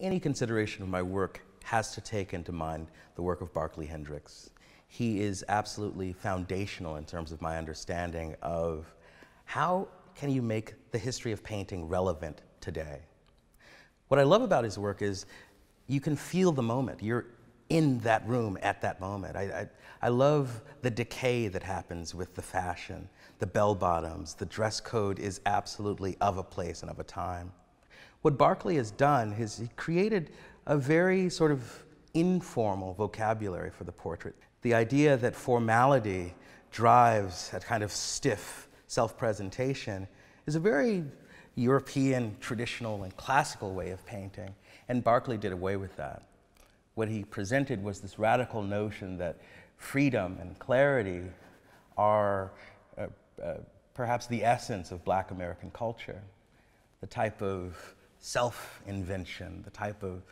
any consideration of my work has to take into mind the work of Barclay Hendricks. He is absolutely foundational in terms of my understanding of how can you make the history of painting relevant today. What I love about his work is you can feel the moment. You're in that room at that moment. I, I, I love the decay that happens with the fashion, the bell bottoms, the dress code is absolutely of a place and of a time. What Barclay has done is he created a very sort of informal vocabulary for the portrait. The idea that formality drives a kind of stiff self presentation is a very European traditional and classical way of painting, and Barclay did away with that. What he presented was this radical notion that freedom and clarity are uh, uh, perhaps the essence of black American culture the type of self invention, the type of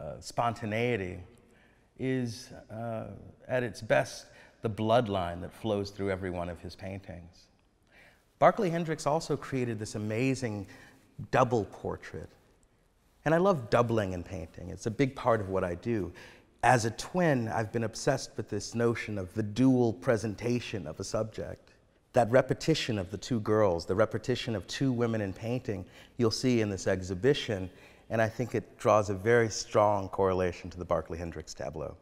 uh, spontaneity is uh, at its best the bloodline that flows through every one of his paintings. Barclay Hendricks also created this amazing double portrait. And I love doubling in painting, it's a big part of what I do. As a twin, I've been obsessed with this notion of the dual presentation of a subject that repetition of the two girls, the repetition of two women in painting, you'll see in this exhibition. And I think it draws a very strong correlation to the Barclay Hendricks tableau.